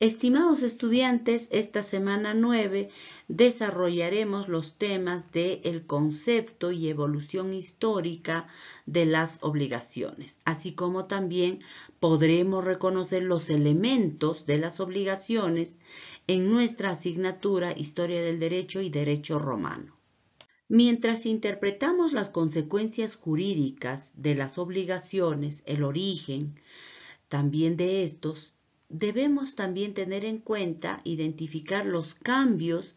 Estimados estudiantes, esta semana 9 desarrollaremos los temas del el concepto y evolución histórica de las obligaciones, así como también podremos reconocer los elementos de las obligaciones en nuestra asignatura Historia del Derecho y Derecho Romano. Mientras interpretamos las consecuencias jurídicas de las obligaciones, el origen también de estos, debemos también tener en cuenta, identificar los cambios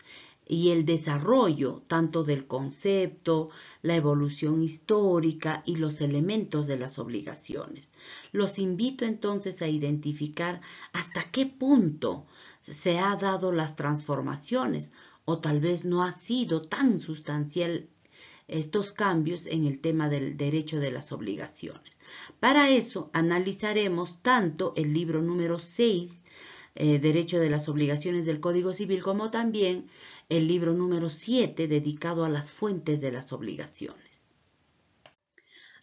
y el desarrollo tanto del concepto, la evolución histórica y los elementos de las obligaciones. Los invito entonces a identificar hasta qué punto se han dado las transformaciones o tal vez no ha sido tan sustancial estos cambios en el tema del derecho de las obligaciones. Para eso analizaremos tanto el libro número 6, eh, Derecho de las Obligaciones del Código Civil, como también el libro número 7, dedicado a las fuentes de las obligaciones.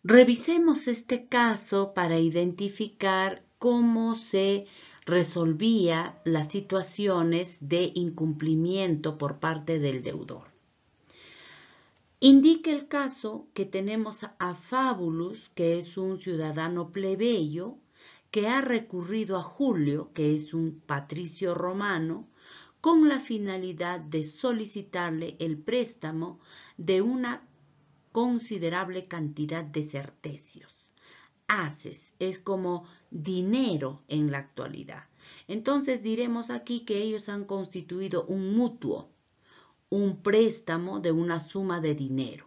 Revisemos este caso para identificar cómo se resolvía las situaciones de incumplimiento por parte del deudor. Indica el caso que tenemos a Fabulus, que es un ciudadano plebeyo, que ha recurrido a Julio, que es un patricio romano, con la finalidad de solicitarle el préstamo de una considerable cantidad de certecios. Haces es como dinero en la actualidad. Entonces diremos aquí que ellos han constituido un mutuo un préstamo de una suma de dinero.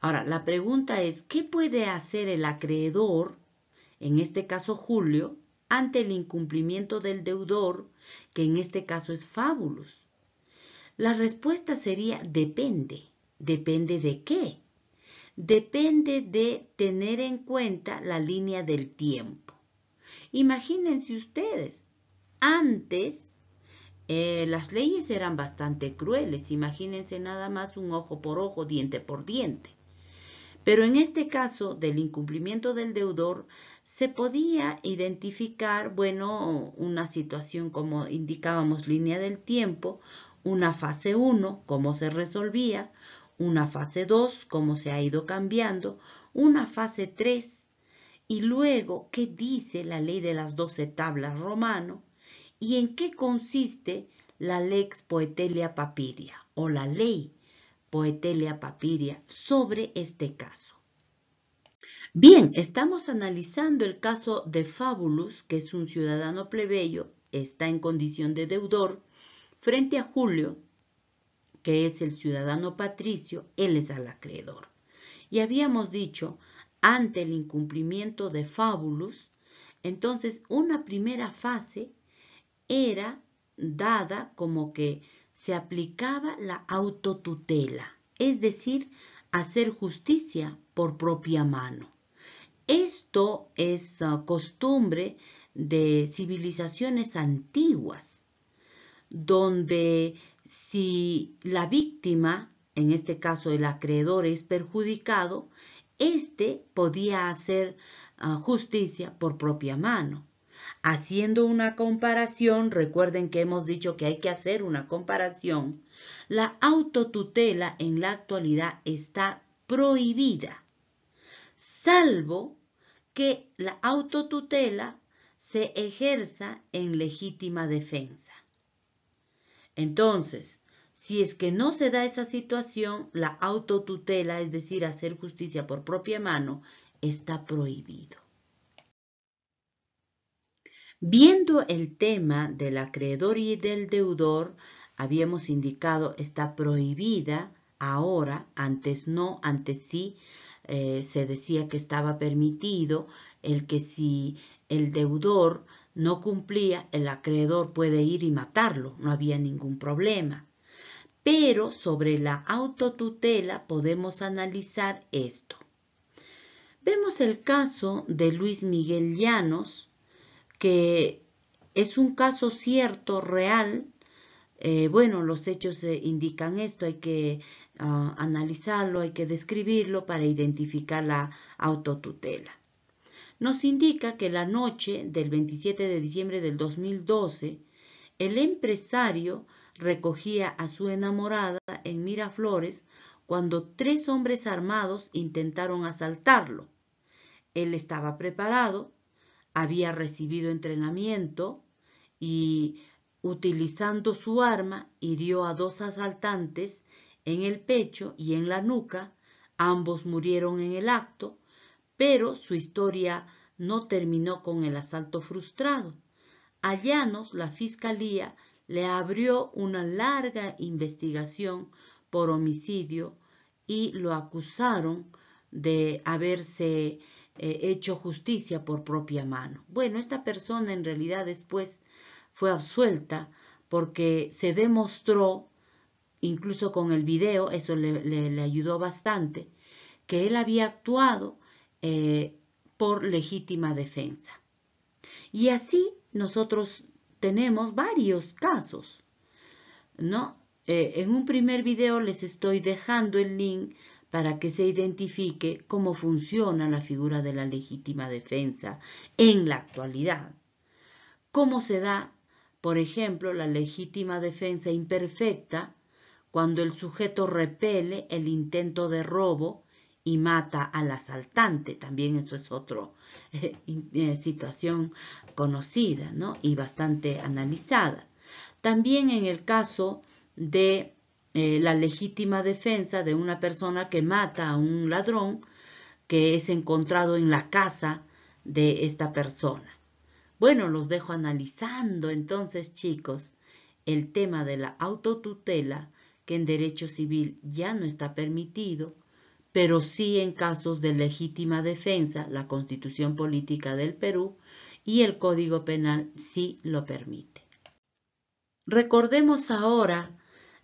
Ahora, la pregunta es, ¿qué puede hacer el acreedor, en este caso Julio, ante el incumplimiento del deudor, que en este caso es Fábulos. La respuesta sería depende. ¿Depende de qué? Depende de tener en cuenta la línea del tiempo. Imagínense ustedes, antes eh, las leyes eran bastante crueles, imagínense nada más un ojo por ojo, diente por diente. Pero en este caso del incumplimiento del deudor, se podía identificar, bueno, una situación como indicábamos línea del tiempo, una fase 1, cómo se resolvía, una fase 2, cómo se ha ido cambiando, una fase 3, y luego, ¿qué dice la ley de las 12 tablas romano? y en qué consiste la lex poetelia papiria o la ley poetelia papiria sobre este caso. Bien, estamos analizando el caso de Fabulus, que es un ciudadano plebeyo, está en condición de deudor, frente a Julio, que es el ciudadano patricio, él es acreedor Y habíamos dicho, ante el incumplimiento de Fabulus, entonces una primera fase era dada como que se aplicaba la autotutela, es decir, hacer justicia por propia mano. Esto es ah, costumbre de civilizaciones antiguas, donde si la víctima, en este caso el acreedor, es perjudicado, éste podía hacer ah, justicia por propia mano haciendo una comparación, recuerden que hemos dicho que hay que hacer una comparación, la autotutela en la actualidad está prohibida, salvo que la autotutela se ejerza en legítima defensa. Entonces, si es que no se da esa situación, la autotutela, es decir, hacer justicia por propia mano, está prohibido. Viendo el tema del acreedor y del deudor, habíamos indicado está prohibida ahora, antes no, antes sí, eh, se decía que estaba permitido el que si el deudor no cumplía, el acreedor puede ir y matarlo, no había ningún problema. Pero sobre la autotutela podemos analizar esto. Vemos el caso de Luis Miguel Llanos, es un caso cierto, real, eh, bueno, los hechos eh, indican esto, hay que ah, analizarlo, hay que describirlo para identificar la autotutela. Nos indica que la noche del 27 de diciembre del 2012, el empresario recogía a su enamorada en Miraflores cuando tres hombres armados intentaron asaltarlo. Él estaba preparado, había recibido entrenamiento y utilizando su arma hirió a dos asaltantes en el pecho y en la nuca. Ambos murieron en el acto, pero su historia no terminó con el asalto frustrado. A Llanos la Fiscalía le abrió una larga investigación por homicidio y lo acusaron de haberse eh, hecho justicia por propia mano. Bueno, esta persona en realidad después fue absuelta porque se demostró, incluso con el video, eso le, ayudó bastante, que él había actuado eh, por legítima defensa. Y así nosotros tenemos varios casos, ¿no? Eh, en un primer video les estoy dejando el link para que se identifique cómo funciona la figura de la legítima defensa en la actualidad. Cómo se da, por ejemplo, la legítima defensa imperfecta cuando el sujeto repele el intento de robo y mata al asaltante. También eso es otra eh, eh, situación conocida y bastante analizada. También en el caso de eh, la legítima defensa de una persona que mata a un ladrón que es encontrado en la casa de esta persona. Bueno, los dejo analizando entonces, chicos, el tema de la autotutela, que en derecho civil ya no está permitido, pero sí en casos de legítima defensa, la Constitución Política del Perú y el Código Penal sí lo permite. Recordemos ahora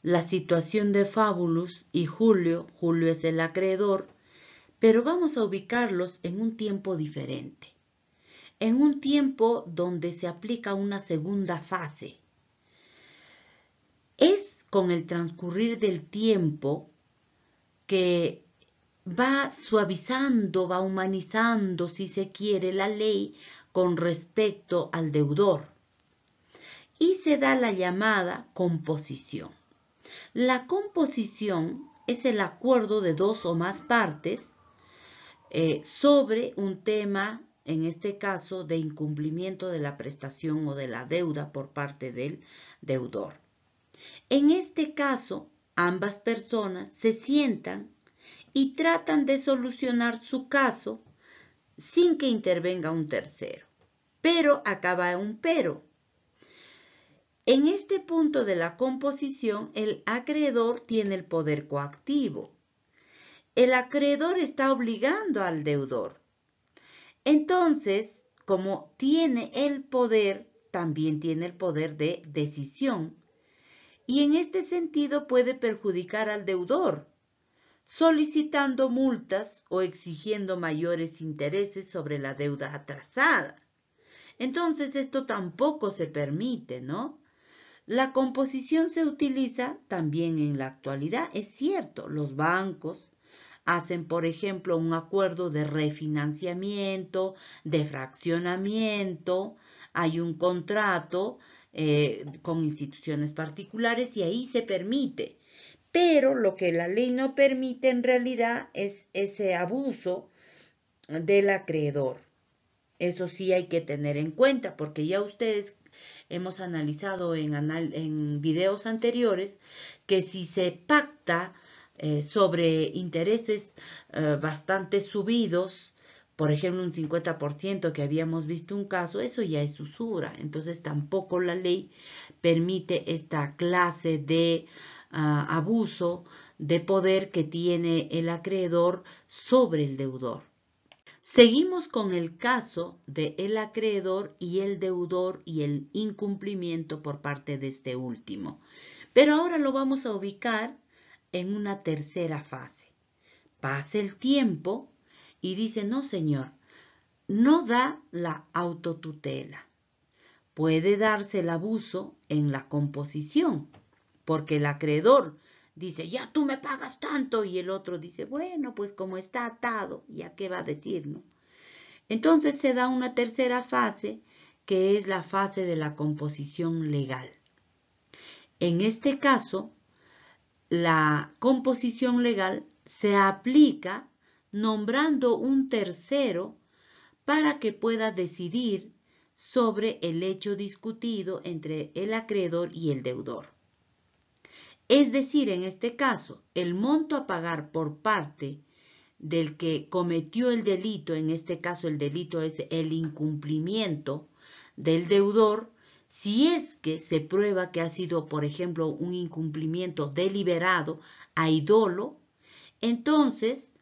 la situación de Fábulus y Julio, Julio es el acreedor, pero vamos a ubicarlos en un tiempo diferente, en un tiempo donde se aplica una segunda fase. Es con el transcurrir del tiempo que va suavizando, va humanizando, si se quiere, la ley con respecto al deudor. Y se da la llamada composición. La composición es el acuerdo de dos o más partes eh, sobre un tema, en este caso, de incumplimiento de la prestación o de la deuda por parte del deudor. En este caso, ambas personas se sientan y tratan de solucionar su caso sin que intervenga un tercero. Pero acaba un pero. En este punto de la composición, el acreedor tiene el poder coactivo. El acreedor está obligando al deudor. Entonces, como tiene el poder, también tiene el poder de decisión. Y en este sentido puede perjudicar al deudor, solicitando multas o exigiendo mayores intereses sobre la deuda atrasada. Entonces esto tampoco se permite, ¿no? La composición se utiliza también en la actualidad, es cierto, los bancos hacen, por ejemplo, un acuerdo de refinanciamiento, de fraccionamiento, hay un contrato eh, con instituciones particulares y ahí se permite. Pero lo que la ley no permite en realidad es ese abuso del acreedor. Eso sí hay que tener en cuenta, porque ya ustedes hemos analizado en, videos anteriores, que si se pacta eh, sobre intereses eh, bastante subidos, por ejemplo, un 50% que habíamos visto un caso, eso ya es usura. Entonces tampoco la ley permite esta clase de ah, abuso de poder que tiene el acreedor sobre el deudor. Seguimos con el caso de el acreedor y el deudor y el incumplimiento por parte de este último. Pero ahora lo vamos a ubicar en una tercera fase. Pase el tiempo y dice, no señor, no da la autotutela. Puede darse el abuso en la composición, porque el acreedor dice, ya tú me pagas tanto, y el otro dice, bueno, pues como está atado, ya qué va a decir, ¿no? Entonces se da una tercera fase, que es la fase de la composición legal. En este caso, la composición legal se aplica nombrando un tercero para que pueda decidir sobre el hecho discutido entre el acreedor y el deudor. Es decir, en este caso, el monto a pagar por parte del que cometió el delito, en este caso el delito es el incumplimiento del deudor, si es que se prueba que ha sido, por ejemplo, un incumplimiento deliberado a idolo, entonces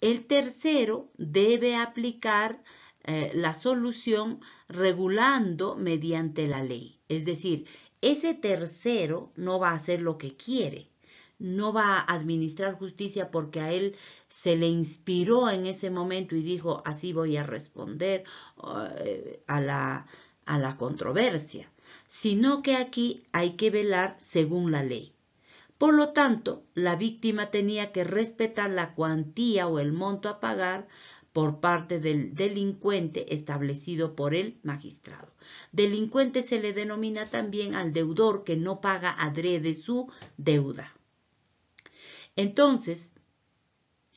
el tercero debe aplicar eh, la solución regulando mediante la ley. Es decir, ese tercero no va a hacer lo que quiere, no va a administrar justicia porque a él se le inspiró en ese momento y dijo, así voy a responder eh, a, la, a la controversia, sino que aquí hay que velar según la ley. Por lo tanto, la víctima tenía que respetar la cuantía o el monto a pagar por parte del delincuente establecido por el magistrado. Delincuente se le denomina también al deudor que no paga adrede su deuda. Entonces,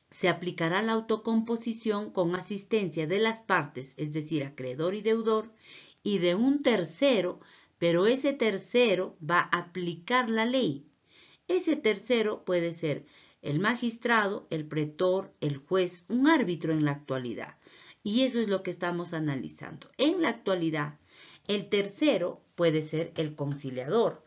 se aplicará la autocomposición con asistencia de las partes, es decir, acreedor y deudor, y de un tercero, pero ese tercero va a aplicar la ley. Ese tercero puede ser el magistrado, el pretor, el juez, un árbitro en la actualidad. Y eso es lo que estamos analizando. En la actualidad, el tercero puede ser el conciliador,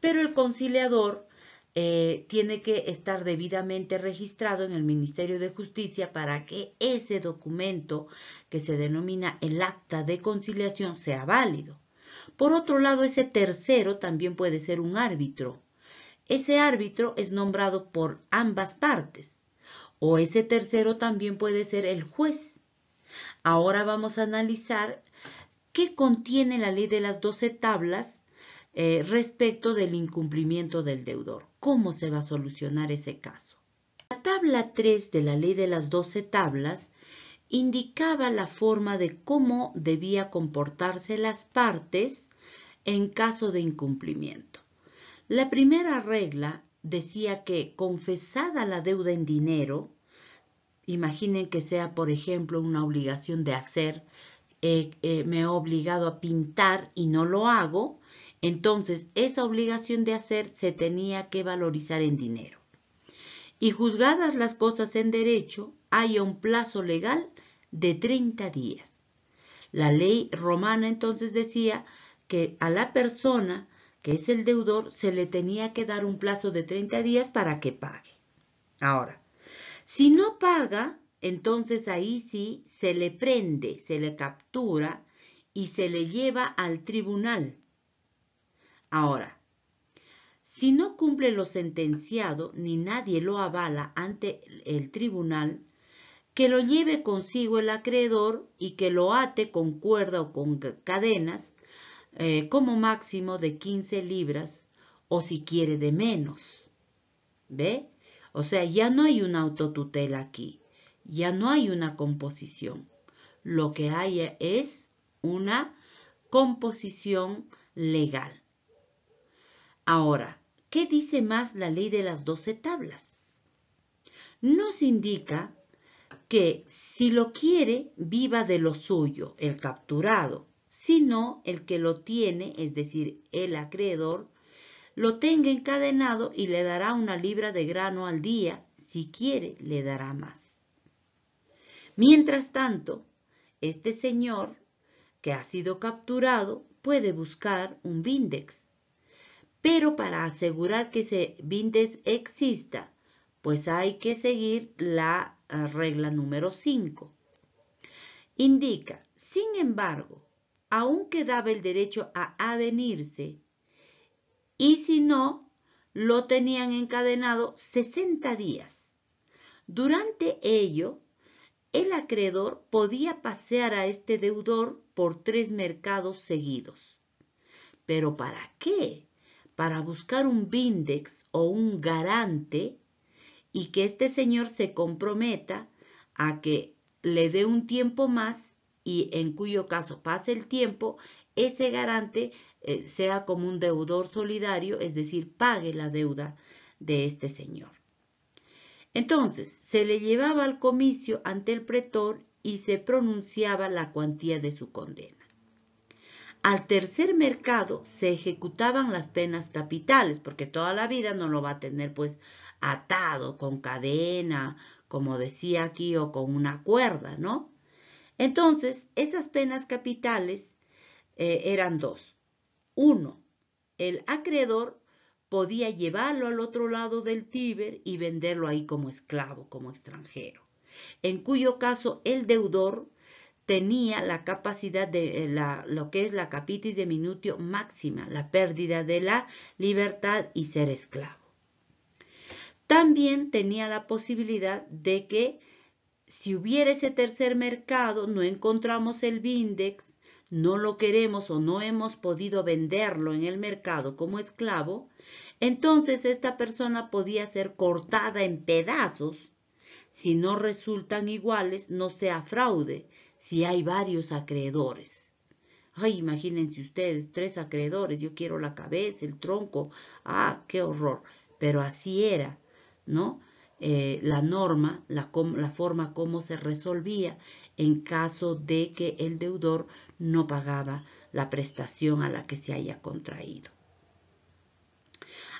pero el conciliador eh, tiene que estar debidamente registrado en el Ministerio de Justicia para que ese documento que se denomina el acta de conciliación sea válido. Por otro lado, ese tercero también puede ser un árbitro ese árbitro es nombrado por ambas partes. O ese tercero también puede ser el juez. Ahora vamos a analizar qué contiene la ley de las 12 tablas eh, respecto del incumplimiento del deudor. ¿Cómo se va a solucionar ese caso? La tabla 3 de la ley de las 12 tablas indicaba la forma de cómo debía comportarse las partes en caso de incumplimiento. La primera regla decía que confesada la deuda en dinero, imaginen que sea, por ejemplo, una obligación de hacer, eh, eh, me he obligado a pintar y no lo hago, entonces esa obligación de hacer se tenía que valorizar en dinero. Y juzgadas las cosas en derecho, hay un plazo legal de 30 días. La ley romana entonces decía que a la persona que es el deudor, se le tenía que dar un plazo de 30 días para que pague. Ahora, si no paga, entonces ahí sí se le prende, se le captura y se le lleva al tribunal. Ahora, si no cumple lo sentenciado ni nadie lo avala ante el tribunal, que lo lleve consigo el acreedor y que lo ate con cuerda o con cadenas eh, como máximo de 15 libras o si quiere de menos. ¿Ve? O sea, ya no hay una autotutela aquí, ya no hay una composición. Lo que hay es una composición legal. Ahora, ¿qué dice más la ley de las 12 tablas? Nos indica que si lo quiere, viva de lo suyo, el capturado, sino el que lo tiene, es decir, el acreedor, lo tenga encadenado y le dará una libra de grano al día, si quiere le dará más. Mientras tanto, este señor que ha sido capturado puede buscar un Vindex, pero para asegurar que ese Vindex exista, pues hay que seguir la ah, regla número 5. Indica, sin embargo, aún quedaba el derecho a avenirse y si no, lo tenían encadenado 60 días. Durante ello, el acreedor podía pasear a este deudor por tres mercados seguidos. ¿Pero para qué? Para buscar un bíndex o un garante y que este señor se comprometa a que le dé un tiempo más y en cuyo caso pase el tiempo, ese garante eh, sea como un deudor solidario, es decir, pague la deuda de este señor. Entonces, se le llevaba al comicio ante el pretor y se pronunciaba la cuantía de su condena. Al tercer mercado se ejecutaban las penas capitales, porque toda la vida no lo va a tener pues atado con cadena, como decía aquí, o con una cuerda, ¿no? Entonces, esas penas capitales eh, eran dos. Uno, el acreedor podía llevarlo al otro lado del Tíber y venderlo ahí como esclavo, como extranjero, en cuyo caso el deudor tenía la capacidad de eh, lo que es la capitis de minutio máxima, la pérdida de la libertad y ser esclavo. También tenía la posibilidad de que si hubiera ese tercer mercado, no encontramos el Vindex, no lo queremos o no hemos podido venderlo en el mercado como esclavo, entonces esta persona podía ser cortada en pedazos. Si no resultan iguales, no sea fraude, si hay varios acreedores. Ay, imagínense ustedes, tres acreedores, yo quiero la cabeza, el tronco, ah, qué horror. Pero así era, ¿no? Eh, la norma, la, forma como se resolvía en caso de que el deudor no pagaba la prestación a la que se haya contraído.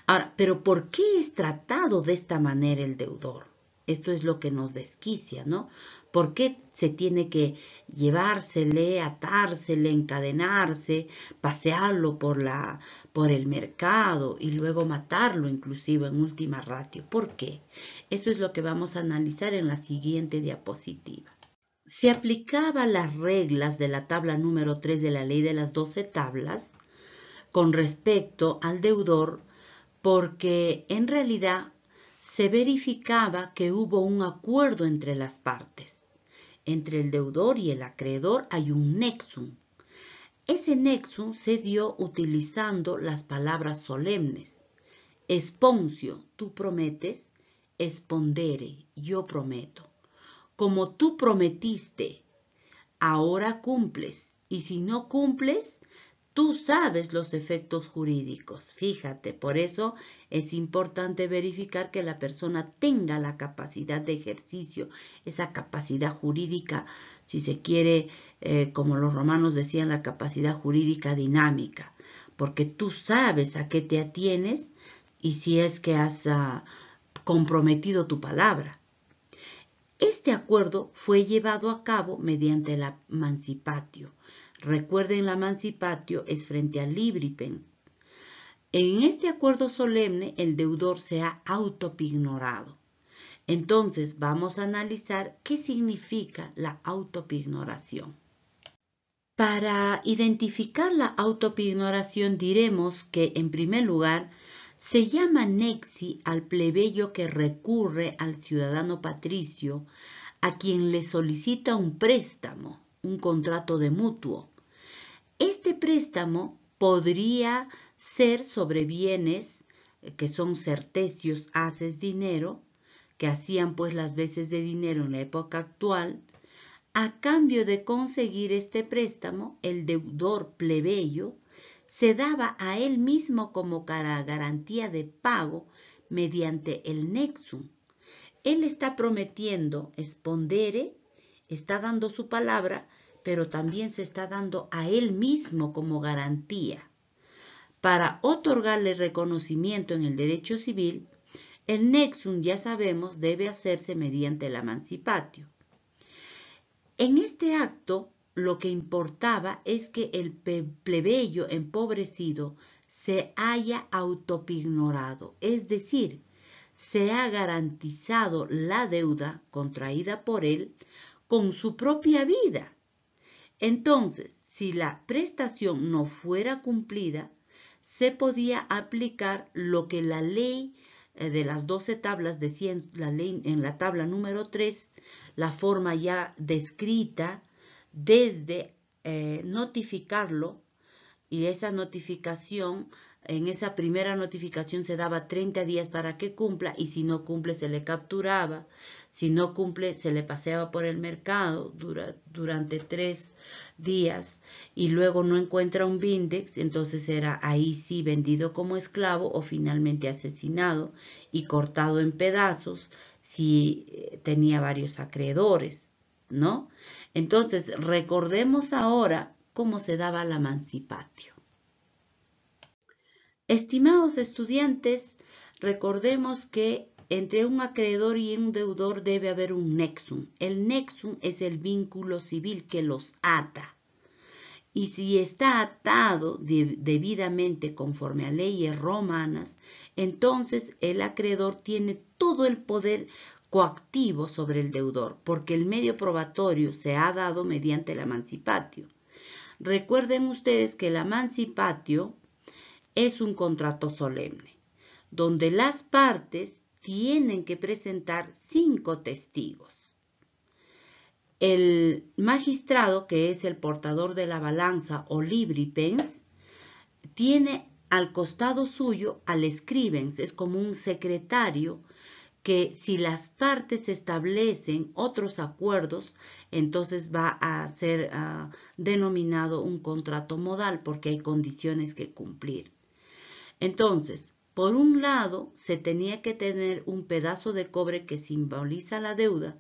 Ahora, pero ¿por qué es tratado de esta manera el deudor? Esto es lo que nos desquicia, ¿no? ¿Por qué se tiene que llevársele, atársele, encadenarse, pasearlo por, la, por el mercado y luego matarlo inclusive en última ratio? ¿Por qué? Eso es lo que vamos a analizar en la siguiente diapositiva. Se aplicaba las reglas de la tabla número 3 de la ley de las 12 tablas con respecto al deudor porque en realidad se verificaba que hubo un acuerdo entre las partes. Entre el deudor y el acreedor hay un nexum. Ese nexum se dio utilizando las palabras solemnes. Esponcio, tú prometes, Espondere, yo prometo. Como tú prometiste, ahora cumples. Y si no cumples, tú sabes los efectos jurídicos. Fíjate, por eso es importante verificar que la persona tenga la capacidad de ejercicio, esa capacidad jurídica, si se quiere, eh, como los romanos decían, la capacidad jurídica dinámica. Porque tú sabes a qué te atienes y si es que has... Ah, comprometido tu palabra. Este acuerdo fue llevado a cabo mediante la mancipatio. Recuerden, la mancipatio es frente al libripens. En este acuerdo solemne, el deudor se ha autopignorado. Entonces, vamos a analizar qué significa la autopignoración. Para identificar la autopignoración diremos que, en primer lugar, se llama Nexi al plebeyo que recurre al ciudadano patricio, a quien le solicita un préstamo, un contrato de mutuo. Este préstamo podría ser sobre bienes eh, que son certecios, haces dinero, que hacían pues las veces de dinero en la época actual, a cambio de conseguir este préstamo, el deudor plebeyo se daba a él mismo como garantía de pago mediante el nexum. Él está prometiendo, espondere, está dando su palabra, pero también se está dando a él mismo como garantía. Para otorgarle reconocimiento en el derecho civil, el nexum, ya sabemos, debe hacerse mediante el emancipatio. En este acto, lo que importaba es que el plebeyo empobrecido se haya autopignorado, es decir, se ha garantizado la deuda contraída por él con su propia vida. Entonces, si la prestación no fuera cumplida, se podía aplicar lo que la ley eh, de las 12 tablas decía en la, ley, en la tabla número 3, la forma ya descrita desde eh, notificarlo y esa notificación, en esa primera notificación se daba 30 días para que cumpla y si no cumple se le capturaba, si no cumple se le paseaba por el mercado durante tres días y luego no encuentra un bindex, entonces era ahí sí vendido como esclavo o finalmente asesinado y cortado en pedazos si eh, tenía varios acreedores, ¿no? Entonces, recordemos ahora cómo se daba la mancipatio. Estimados estudiantes, recordemos que entre un acreedor y un deudor debe haber un nexum. El nexum es el vínculo civil que los ata. Y si está atado debidamente conforme a leyes romanas, entonces el acreedor tiene todo el poder coactivo sobre el deudor, porque el medio probatorio se ha dado mediante el emancipatio. Recuerden ustedes que el emancipatio es un contrato solemne, donde las partes tienen que presentar cinco testigos. El magistrado, que es el portador de la balanza o libripens, tiene al costado suyo al escribens, es como un secretario que si las partes establecen otros acuerdos, entonces va a ser ah, denominado un contrato modal porque hay condiciones que cumplir. Entonces, por un lado, se tenía que tener un pedazo de cobre que simboliza la deuda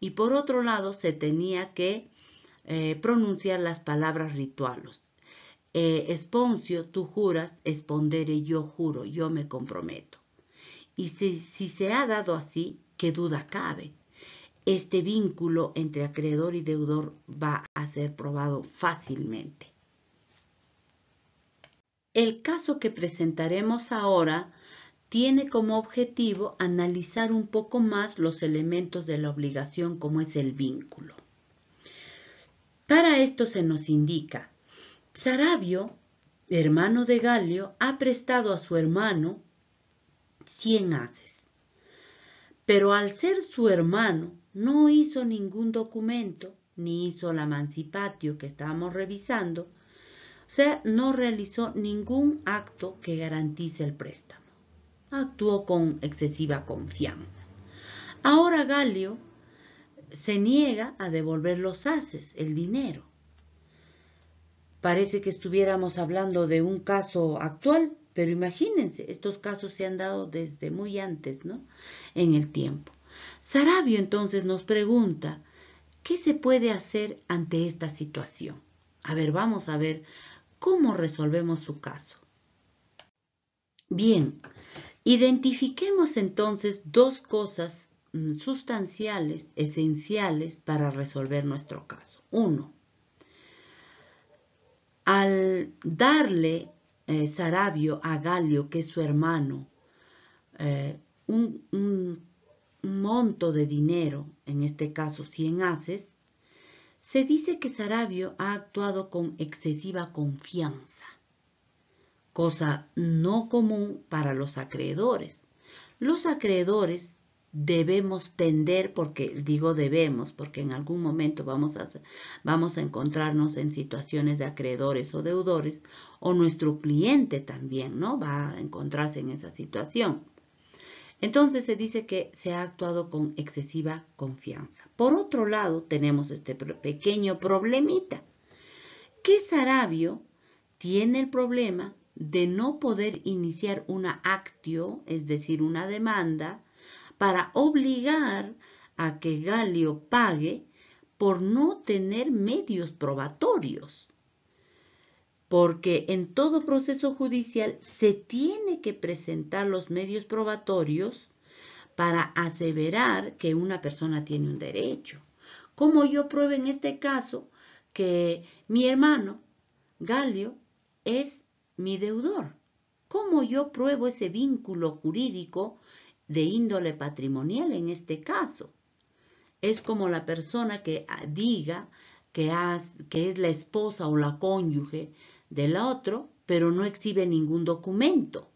y por otro lado, se tenía que eh, pronunciar las palabras rituales. Eh, esponcio, tú juras, espondere, yo juro, yo me comprometo. Y si, se ha dado así, qué duda cabe. Este vínculo entre acreedor y deudor va a ser probado fácilmente. El caso que presentaremos ahora tiene como objetivo analizar un poco más los elementos de la obligación como es el vínculo. Para esto se nos indica, Sarabio, hermano de Galio, ha prestado a su hermano 100 haces. Pero al ser su hermano, no hizo ningún documento, ni hizo la mancipatio que estábamos revisando, o sea, no realizó ningún acto que garantice el préstamo. Actuó con excesiva confianza. Ahora Galio se niega a devolver los haces, el dinero. Parece que estuviéramos hablando de un caso actual. Pero imagínense, estos casos se han dado desde muy antes, ¿no? En el tiempo. Sarabio entonces nos pregunta, ¿qué se puede hacer ante esta situación? A ver, vamos a ver cómo resolvemos su caso. Bien, identifiquemos entonces dos cosas mm, sustanciales, esenciales para resolver nuestro caso. Uno, al darle eh, Sarabio a Galio, que es su hermano, eh, un, un, monto de dinero, en este caso 100 haces, se dice que Sarabio ha actuado con excesiva confianza, cosa no común para los acreedores. Los acreedores debemos tender, porque digo debemos, porque en algún momento vamos a, vamos a encontrarnos en situaciones de acreedores o deudores, o nuestro cliente también, ¿no? Va a encontrarse en esa situación. Entonces se dice que se ha actuado con excesiva confianza. Por otro lado, tenemos este pequeño problemita, ¿Qué Sarabio tiene el problema de no poder iniciar una actio, es decir, una demanda, para obligar a que Galio pague por no tener medios probatorios. Porque en todo proceso judicial se tiene que presentar los medios probatorios para aseverar que una persona tiene un derecho. Como yo pruebo en este caso que mi hermano, Galio, es mi deudor? ¿Cómo yo pruebo ese vínculo jurídico de índole patrimonial en este caso. Es como la persona que ah, diga que, es la esposa o la cónyuge del otro, pero no exhibe ningún documento.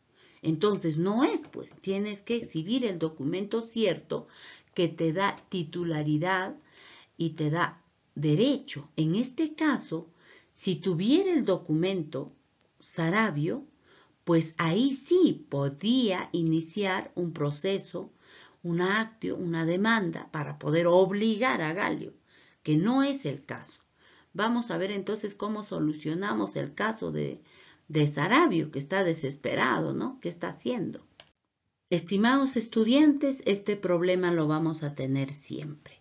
Entonces no es, pues, tienes que exhibir el documento cierto que te da titularidad y te da derecho. En este caso, si tuviera el documento Sarabio, pues ahí sí podía iniciar un proceso, una actio, una demanda para poder obligar a Galio, que no es el caso. Vamos a ver entonces cómo solucionamos el caso de, de Sarabio, que está desesperado, ¿no? ¿Qué está haciendo? Estimados estudiantes, este problema lo vamos a tener siempre.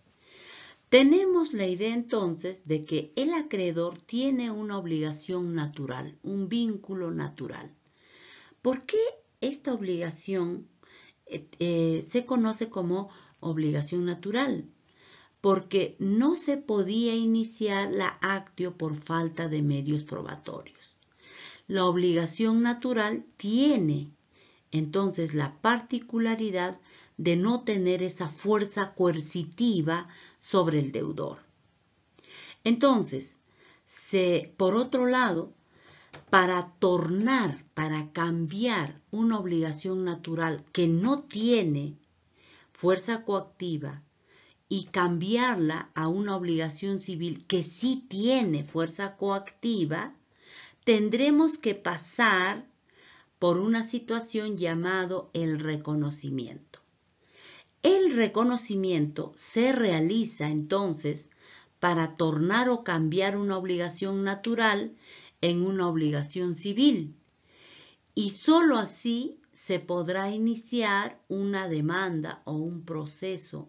Tenemos la idea entonces de que el acreedor tiene una obligación natural, un vínculo natural. ¿Por qué esta obligación eh, eh, se conoce como obligación natural? Porque no se podía iniciar la actio por falta de medios probatorios. La obligación natural tiene entonces la particularidad de no tener esa fuerza coercitiva sobre el deudor. Entonces, se, por otro lado, para tornar, para cambiar una obligación natural que no tiene fuerza coactiva y cambiarla a una obligación civil que sí tiene fuerza coactiva, tendremos que pasar por una situación llamado el reconocimiento. El reconocimiento se realiza entonces para tornar o cambiar una obligación natural en una obligación civil y sólo así se podrá iniciar una demanda o un proceso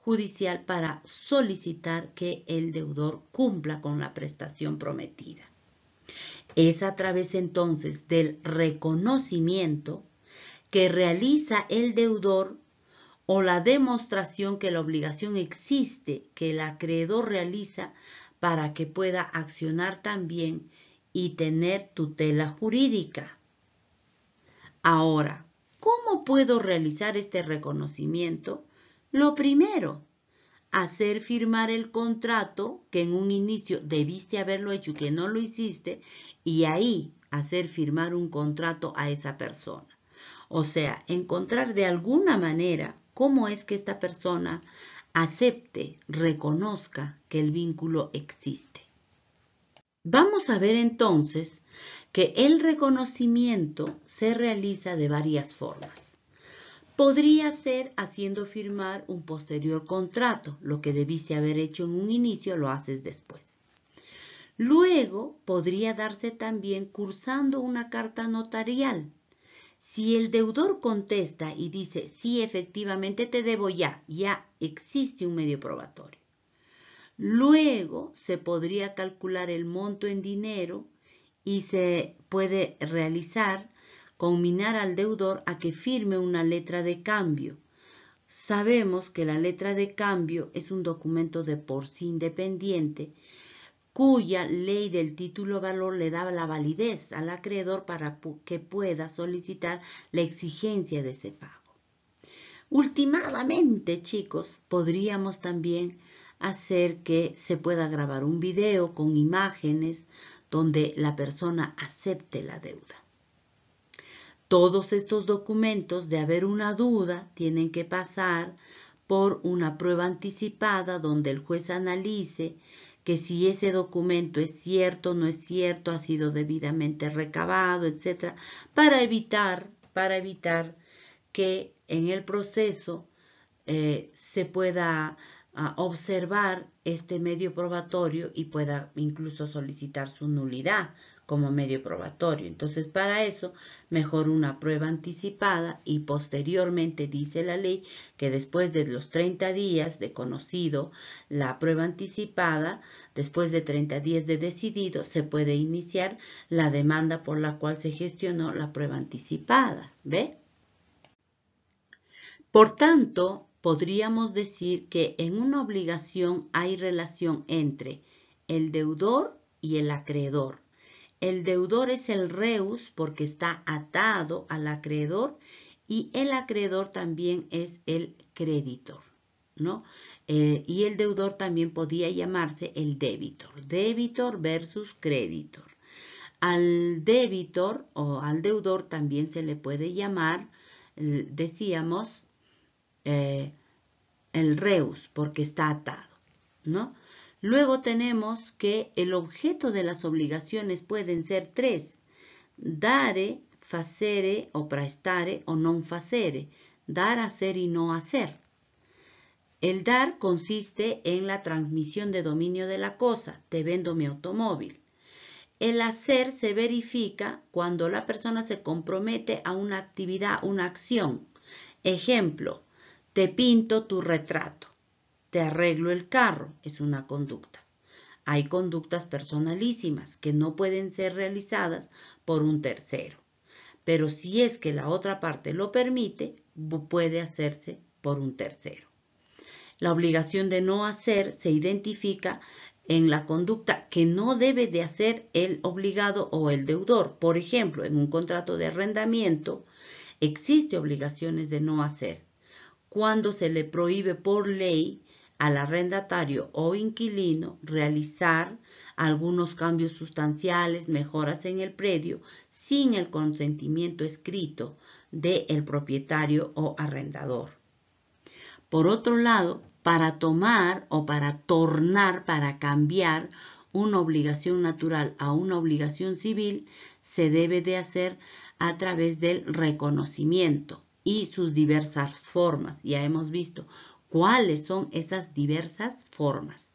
judicial para solicitar que el deudor cumpla con la prestación prometida. Es a través entonces del reconocimiento que realiza el deudor o la demostración que la obligación existe que el acreedor realiza para que pueda accionar también y tener tutela jurídica. Ahora, ¿cómo puedo realizar este reconocimiento? Lo primero, hacer firmar el contrato que en un inicio debiste haberlo hecho y que no lo hiciste, y ahí hacer firmar un contrato a esa persona. O sea, encontrar de alguna manera cómo es que esta persona acepte, reconozca que el vínculo existe. Vamos a ver entonces que el reconocimiento se realiza de varias formas. Podría ser haciendo firmar un posterior contrato, lo que debiste haber hecho en un inicio lo haces después. Luego podría darse también cursando una carta notarial, si el deudor contesta y dice, sí, efectivamente te debo ya, ya existe un medio probatorio. Luego se podría calcular el monto en dinero y se puede realizar, combinar al deudor a que firme una letra de cambio. Sabemos que la letra de cambio es un documento de por sí independiente, cuya ley del título valor le da la validez al acreedor para que pueda solicitar la exigencia de ese pago. Últimamente, chicos, podríamos también hacer que se pueda grabar un video con imágenes donde la persona acepte la deuda. Todos estos documentos, de haber una duda, tienen que pasar por una prueba anticipada donde el juez analice que si ese documento es cierto, no es cierto, ha sido debidamente recabado, etcétera, para evitar, para evitar que en el proceso eh, se pueda ah, observar este medio probatorio y pueda incluso solicitar su nulidad como medio probatorio. Entonces, para eso, mejor una prueba anticipada y posteriormente dice la ley que después de los 30 días de conocido la prueba anticipada, después de 30 días de decidido, se puede iniciar la demanda por la cual se gestionó la prueba anticipada. ¿Ve? Por tanto, podríamos decir que en una obligación hay relación entre el deudor y el acreedor el deudor es el reus porque está atado al acreedor y el acreedor también es el creditor, ¿no? Eh, y el deudor también podía llamarse el débitor, débitor versus creditor. Al débitor o al deudor también se le puede llamar, decíamos, eh, el reus porque está atado, ¿no? Luego tenemos que el objeto de las obligaciones pueden ser tres. Dare, facere o prestare o non facere. Dar, hacer y no hacer. El dar consiste en la transmisión de dominio de la cosa. Te vendo mi automóvil. El hacer se verifica cuando la persona se compromete a una actividad, una acción. Ejemplo, te pinto tu retrato te arreglo el carro, es una conducta. Hay conductas personalísimas que no pueden ser realizadas por un tercero, pero si es que la otra parte lo permite, puede hacerse por un tercero. La obligación de no hacer se identifica en la conducta que no debe de hacer el obligado o el deudor. Por ejemplo, en un contrato de arrendamiento existe obligaciones de no hacer. Cuando se le prohíbe por ley al arrendatario o inquilino realizar algunos cambios sustanciales, mejoras en el predio, sin el consentimiento escrito del el propietario o arrendador. Por otro lado, para tomar o para tornar, para cambiar una obligación natural a una obligación civil, se debe de hacer a través del reconocimiento y sus diversas formas. Ya hemos visto cuáles son esas diversas formas.